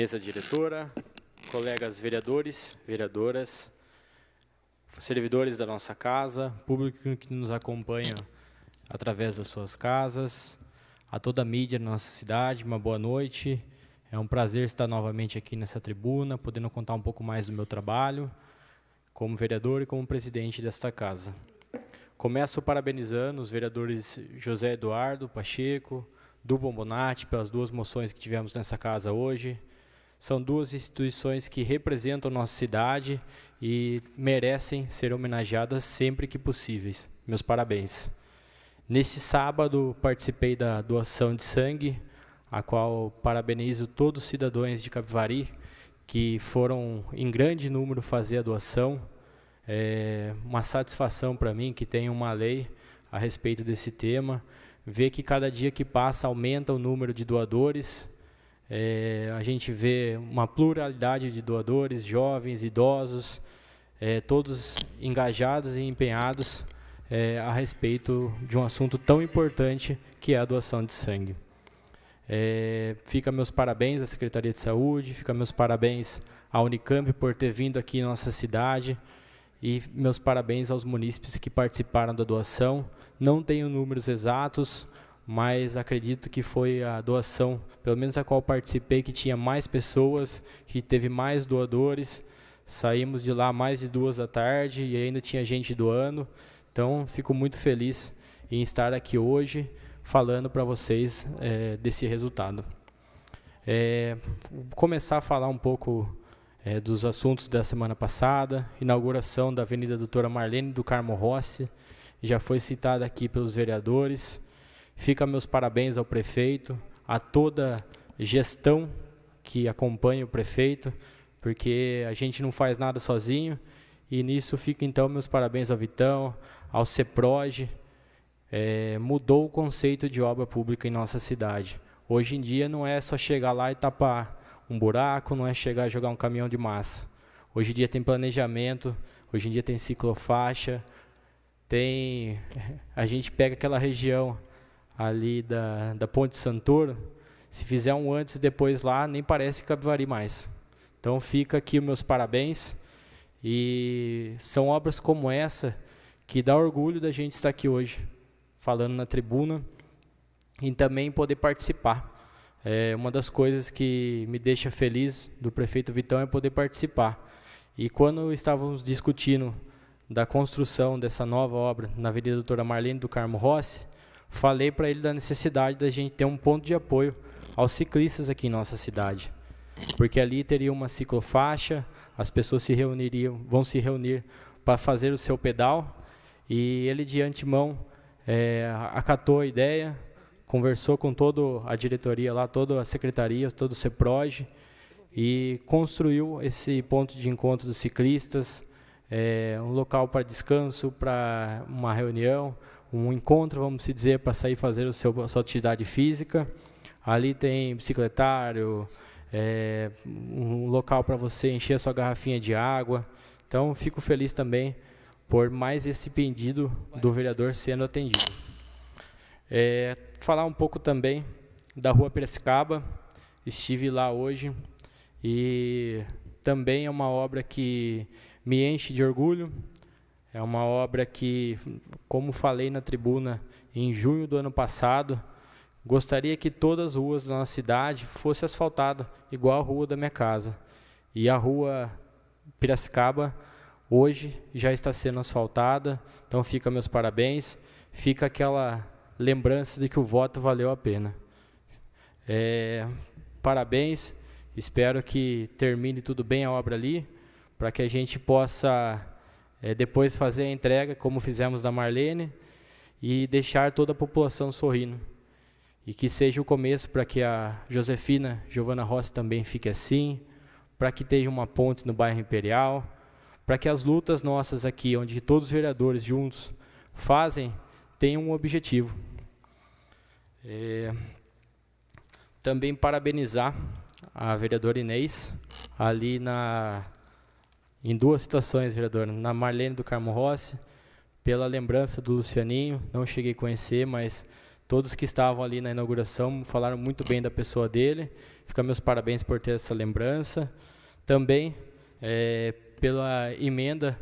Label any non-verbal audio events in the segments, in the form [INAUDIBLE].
mesa diretora, colegas vereadores, vereadoras, servidores da nossa casa, público que nos acompanha através das suas casas, a toda a mídia da nossa cidade, uma boa noite. É um prazer estar novamente aqui nessa tribuna, podendo contar um pouco mais do meu trabalho como vereador e como presidente desta casa. Começo parabenizando os vereadores José Eduardo Pacheco, do Bombonati pelas duas moções que tivemos nessa casa hoje, são duas instituições que representam nossa cidade e merecem ser homenageadas sempre que possíveis. Meus parabéns. Neste sábado, participei da doação de sangue, a qual parabenizo todos os cidadãos de Capivari que foram em grande número fazer a doação. É uma satisfação para mim que tenha uma lei a respeito desse tema, ver que cada dia que passa aumenta o número de doadores é, a gente vê uma pluralidade de doadores, jovens, idosos, é, todos engajados e empenhados é, a respeito de um assunto tão importante que é a doação de sangue. É, fica meus parabéns à Secretaria de Saúde, fica meus parabéns à Unicamp por ter vindo aqui em nossa cidade e meus parabéns aos munícipes que participaram da doação. Não tenho números exatos, mas acredito que foi a doação, pelo menos a qual participei, que tinha mais pessoas, que teve mais doadores. Saímos de lá mais de duas da tarde e ainda tinha gente doando. Então, fico muito feliz em estar aqui hoje falando para vocês é, desse resultado. É, vou começar a falar um pouco é, dos assuntos da semana passada, inauguração da Avenida Doutora Marlene do Carmo Rossi, já foi citada aqui pelos vereadores. Fica meus parabéns ao prefeito, a toda gestão que acompanha o prefeito, porque a gente não faz nada sozinho. E nisso fica então meus parabéns ao Vitão, ao CEPROGE. É, mudou o conceito de obra pública em nossa cidade. Hoje em dia não é só chegar lá e tapar um buraco, não é chegar e jogar um caminhão de massa. Hoje em dia tem planejamento, hoje em dia tem ciclofaixa, tem [LAUGHS] a gente pega aquela região ali da, da Ponte Santoro, se fizer um antes e depois lá, nem parece Capivari mais. Então fica aqui meus parabéns e são obras como essa que dá orgulho da gente estar aqui hoje, falando na tribuna e também poder participar. É, uma das coisas que me deixa feliz do prefeito Vitão é poder participar. E quando estávamos discutindo da construção dessa nova obra na Avenida Doutora Marlene do Carmo Rossi, falei para ele da necessidade da gente ter um ponto de apoio aos ciclistas aqui em nossa cidade. Porque ali teria uma ciclofaixa, as pessoas se reuniriam, vão se reunir para fazer o seu pedal. E ele, de antemão, é, acatou a ideia, conversou com toda a diretoria lá, toda a secretaria, todo o CEPROG, e construiu esse ponto de encontro dos ciclistas, é, um local para descanso, para uma reunião, um encontro, vamos se dizer, para sair fazer o seu, a sua atividade física. Ali tem bicicletário, é, um local para você encher a sua garrafinha de água. Então, fico feliz também por mais esse pedido do vereador sendo atendido. É, falar um pouco também da Rua Piracicaba. Estive lá hoje e também é uma obra que me enche de orgulho. É uma obra que, como falei na tribuna em junho do ano passado, gostaria que todas as ruas da nossa cidade fossem asfaltadas, igual a rua da minha casa. E a rua Piracicaba, hoje, já está sendo asfaltada, então fica meus parabéns, fica aquela lembrança de que o voto valeu a pena. É, parabéns, espero que termine tudo bem a obra ali, para que a gente possa é, depois fazer a entrega, como fizemos da Marlene, e deixar toda a população sorrindo. E que seja o começo para que a Josefina Giovana Rossi também fique assim, para que tenha uma ponte no bairro Imperial, para que as lutas nossas aqui, onde todos os vereadores juntos fazem, tenham um objetivo. É, também parabenizar a vereadora Inês ali na em duas situações, vereador. Na Marlene do Carmo Rossi, pela lembrança do Lucianinho, não cheguei a conhecer, mas todos que estavam ali na inauguração falaram muito bem da pessoa dele. Fica meus parabéns por ter essa lembrança. Também é, pela emenda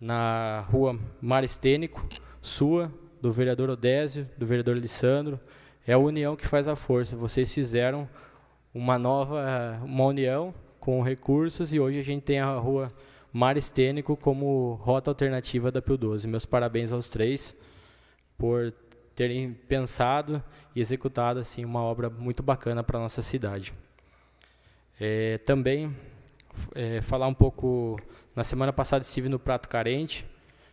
na rua Maristênico, sua, do vereador Odésio, do vereador Lissandro. É a união que faz a força. Vocês fizeram uma nova uma união com recursos e hoje a gente tem a rua mar estênico como rota alternativa da Pio 12. Meus parabéns aos três por terem pensado e executado assim uma obra muito bacana para nossa cidade. É, também é, falar um pouco na semana passada estive no Prato Carente,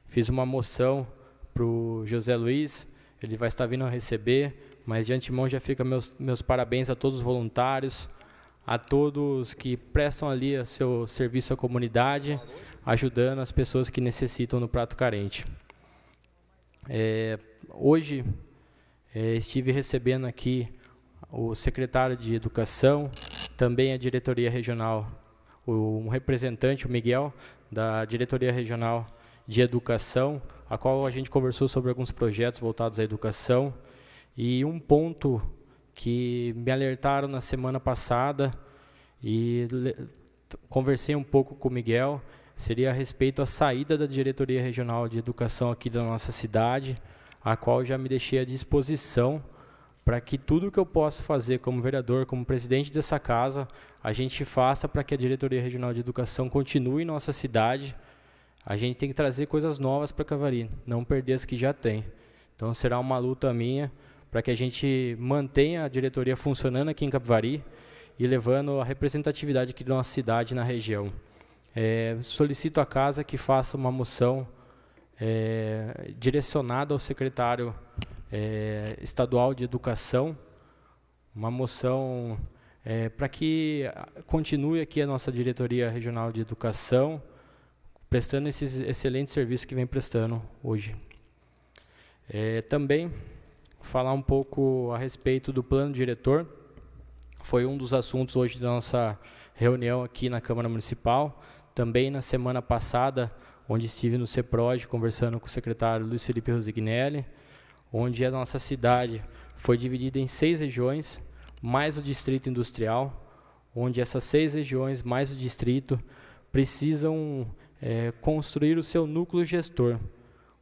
fiz uma moção para o José Luiz, ele vai estar vindo a receber, mas de antemão já fica meus, meus parabéns a todos os voluntários, a todos que prestam ali o seu serviço à comunidade, ajudando as pessoas que necessitam no prato carente. É, hoje é, estive recebendo aqui o secretário de Educação, também a diretoria regional, o, um representante, o Miguel, da diretoria regional de Educação, a qual a gente conversou sobre alguns projetos voltados à educação. E um ponto que me alertaram na semana passada e conversei um pouco com o Miguel, seria a respeito à saída da diretoria regional de educação aqui da nossa cidade, a qual já me deixei à disposição para que tudo que eu posso fazer como vereador, como presidente dessa casa, a gente faça para que a diretoria regional de educação continue em nossa cidade. A gente tem que trazer coisas novas para Cavari, não perder as que já tem. Então será uma luta minha para que a gente mantenha a diretoria funcionando aqui em Capivari e levando a representatividade aqui da nossa cidade na região. É, solicito à casa que faça uma moção é, direcionada ao secretário é, estadual de educação, uma moção é, para que continue aqui a nossa diretoria regional de educação, prestando esses excelentes serviços que vem prestando hoje. É, também falar um pouco a respeito do plano diretor. Foi um dos assuntos hoje da nossa reunião aqui na Câmara Municipal. Também na semana passada, onde estive no CEPROD conversando com o secretário Luiz Felipe Rosignelli onde a nossa cidade foi dividida em seis regiões, mais o distrito industrial, onde essas seis regiões, mais o distrito, precisam é, construir o seu núcleo gestor.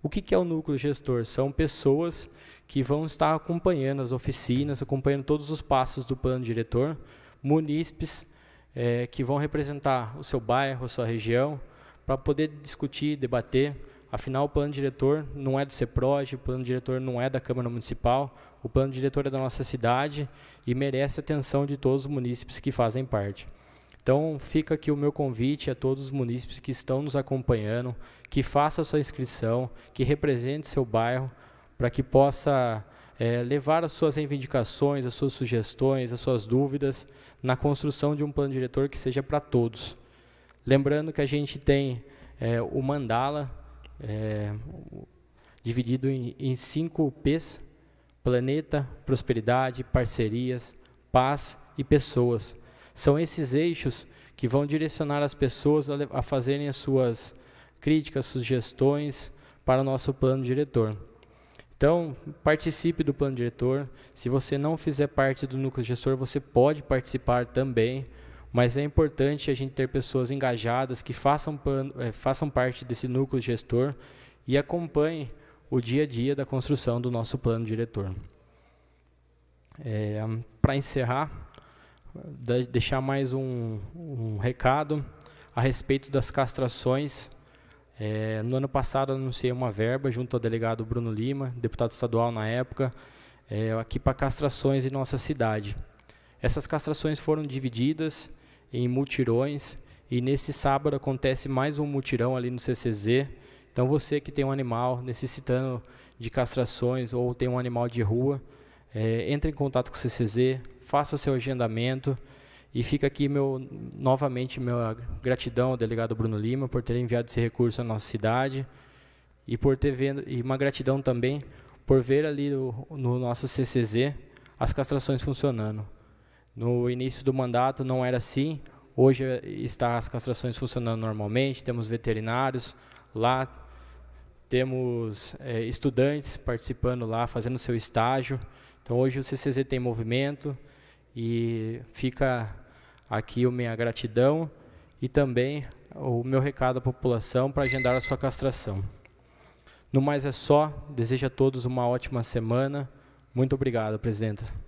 O que, que é o núcleo gestor? São pessoas que vão estar acompanhando as oficinas, acompanhando todos os passos do plano diretor, munícipes é, que vão representar o seu bairro, a sua região, para poder discutir, debater. Afinal, o plano diretor não é do CEPROG, o plano diretor não é da Câmara Municipal, o plano diretor é da nossa cidade e merece a atenção de todos os munícipes que fazem parte. Então fica aqui o meu convite a todos os munícipes que estão nos acompanhando, que façam a sua inscrição, que represente seu bairro, para que possa é, levar as suas reivindicações, as suas sugestões, as suas dúvidas na construção de um plano diretor que seja para todos. Lembrando que a gente tem é, o mandala é, dividido em, em cinco P's: planeta, prosperidade, parcerias, paz e pessoas são esses eixos que vão direcionar as pessoas a fazerem as suas críticas, sugestões para o nosso plano diretor. Então, participe do plano diretor. Se você não fizer parte do núcleo gestor, você pode participar também, mas é importante a gente ter pessoas engajadas que façam, é, façam parte desse núcleo gestor e acompanhem o dia a dia da construção do nosso plano diretor. É, eh, Para encerrar, deixar mais um, um recado a respeito das castrações. É, no ano passado anunciei uma verba junto ao delegado Bruno Lima, deputado estadual na época, é, aqui para castrações em nossa cidade. Essas castrações foram divididas em mutirões e nesse sábado acontece mais um mutirão ali no CCZ. Então você que tem um animal necessitando de castrações ou tem um animal de rua, é, entre em contato com o CCZ, faça o seu agendamento. E fica aqui meu, novamente minha gratidão ao delegado Bruno Lima por ter enviado esse recurso à nossa cidade e por ter vendo, e uma gratidão também por ver ali o, no nosso CCZ as castrações funcionando. No início do mandato não era assim, hoje está as castrações funcionando normalmente, temos veterinários lá, temos é, estudantes participando lá, fazendo seu estágio. Então hoje o CCZ tem movimento, e fica aqui a minha gratidão e também o meu recado à população para agendar a sua castração. No mais é só, desejo a todos uma ótima semana. Muito obrigado, presidenta.